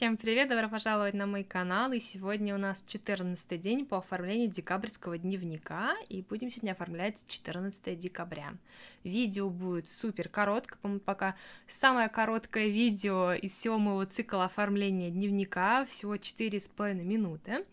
Всем привет, добро пожаловать на мой канал, и сегодня у нас 14 день по оформлению декабрьского дневника, и будем сегодня оформлять 14 декабря. Видео будет супер короткое, по-моему, пока самое короткое видео из всего моего цикла оформления дневника, всего 4,5 минуты.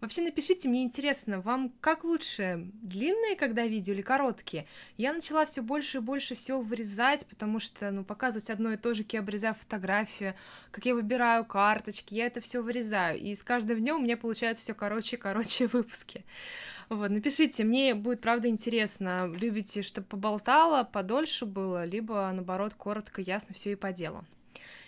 Вообще напишите, мне интересно, вам как лучше, длинные когда видео или короткие? Я начала все больше и больше всего вырезать, потому что, ну, показывать одно и то же, как я обрезаю фотографию, как я выбираю карточки, я это все вырезаю, и с каждым днем у меня получаются все короче и короче выпуски. Вот, напишите, мне будет, правда, интересно, любите, чтобы поболтала, подольше было, либо, наоборот, коротко, ясно, все и по делу.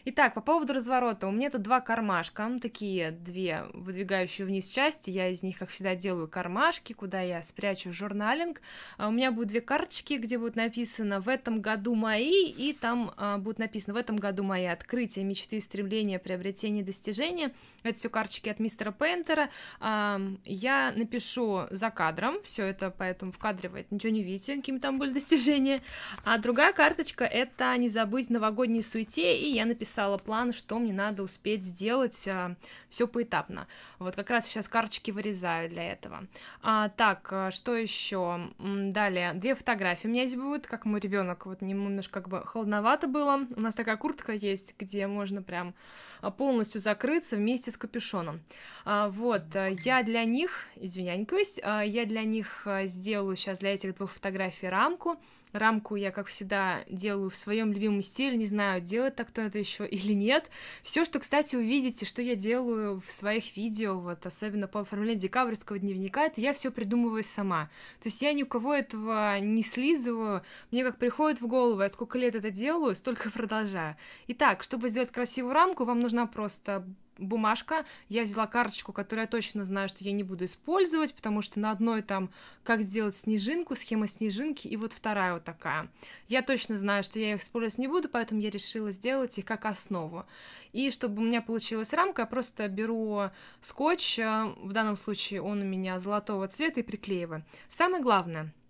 Итак, по поводу разворота. У меня тут два кармашка, такие две выдвигающие вниз части. Я из них, как всегда, делаю кармашки, куда я спрячу журналинг. А у меня будут две карточки, где будет написано «В этом году мои», и там а, будет написано «В этом году мои открытия, мечты, стремления, приобретения, достижения». Это все карточки от мистера Пентера. я напишу за кадром все это, поэтому в кадре вы ничего не видите, какими там были достижения. А другая карточка — это «Не забыть новогодней суете», и я написала писала план, что мне надо успеть сделать, а, все поэтапно. Вот как раз сейчас карточки вырезаю для этого. А, так, а, что еще? Далее, две фотографии у меня здесь будут, как мой ребенок, вот немножко как бы холодновато было. У нас такая куртка есть, где можно прям а, полностью закрыться вместе с капюшоном. А, вот, я для них, извиняюсь, я для них сделаю сейчас для этих двух фотографий рамку, Рамку я, как всегда, делаю в своем любимом стиле, не знаю, делает так кто-то еще или нет. Все, что, кстати, увидите, что я делаю в своих видео, вот особенно по оформлению декабрьского дневника, это я все придумываю сама. То есть я ни у кого этого не слизываю, мне как приходит в голову, я сколько лет это делаю, столько продолжаю. Итак, чтобы сделать красивую рамку, вам нужна просто бумажка, я взяла карточку, которую я точно знаю, что я не буду использовать, потому что на одной там «Как сделать снежинку», «Схема снежинки» и вот вторая вот такая. Я точно знаю, что я их использовать не буду, поэтому я решила сделать их как основу. И чтобы у меня получилась рамка, я просто беру скотч, э, в данном случае он у меня золотого цвета, и приклеиваю. Самое главное —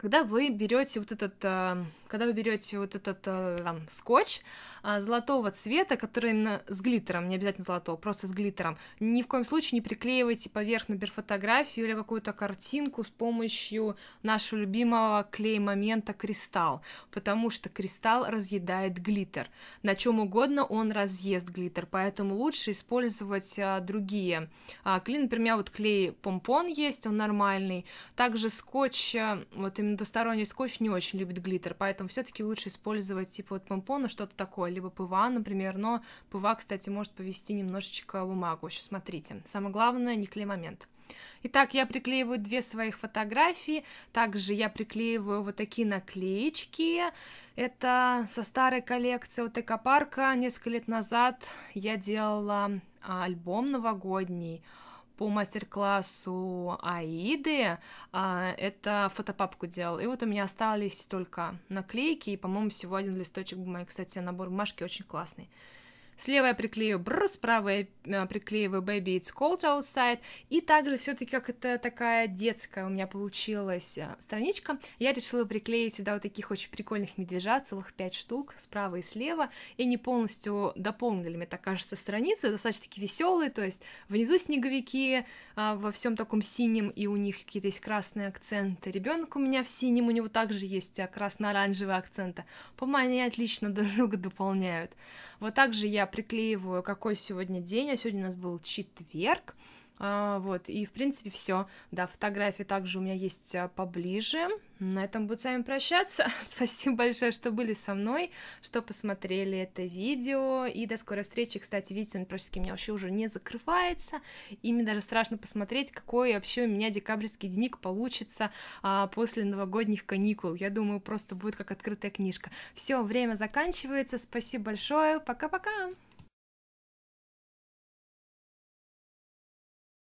когда вы берете вот этот, э, когда вы берете вот этот э, там, скотч э, золотого цвета, который именно с глиттером, не обязательно золотого, просто с глиттером, ни в коем случае не приклеивайте поверх, например, фотографию или какую-то картинку с помощью нашего любимого клей-момента кристалл, потому что кристалл разъедает глиттер. На чем угодно он разъест глиттер, поэтому лучше использовать другие. А, клей, например, у меня вот клей помпон есть, он нормальный. Также скотч, вот именно двусторонний скотч не очень любит глиттер, поэтому все-таки лучше использовать типа вот помпона, что-то такое, либо ПВА, например, но ПВА, кстати, может повести немножечко бумагу. Сейчас смотрите. Самое главное, не клей момент. Итак, я приклеиваю две своих фотографии, также я приклеиваю вот такие наклеечки, это со старой коллекции от Экопарка, несколько лет назад я делала а, альбом новогодний, по мастер-классу Аиды, а, это фотопапку делал. И вот у меня остались только наклейки и, по-моему, всего один листочек бумаги. Кстати, набор бумажки очень классный. Слева я приклею бр, справа я э, приклеиваю baby it's cold outside. И также все-таки как это такая детская у меня получилась э, страничка, я решила приклеить сюда вот таких очень прикольных медвежат, целых 5 штук, справа и слева. И они полностью дополнили, мне так кажется, страницы, достаточно таки веселые, то есть внизу снеговики а, во всем таком синем, и у них какие-то есть красные акценты. Ребенок у меня в синем, у него также есть э, красно-оранжевые акценты. По-моему, они отлично друг друга дополняют. Вот также я приклеиваю, какой сегодня день, а сегодня у нас был четверг, а, вот, и, в принципе, все. Да, фотографии также у меня есть а, поближе. На этом буду с вами прощаться. Спасибо большое, что были со мной, что посмотрели это видео. И до скорой встречи. Кстати, видите, он практически у меня вообще уже не закрывается. И мне даже страшно посмотреть, какой вообще у меня декабрьский дневник получится а, после новогодних каникул. Я думаю, просто будет как открытая книжка. Все, время заканчивается. Спасибо большое. Пока-пока.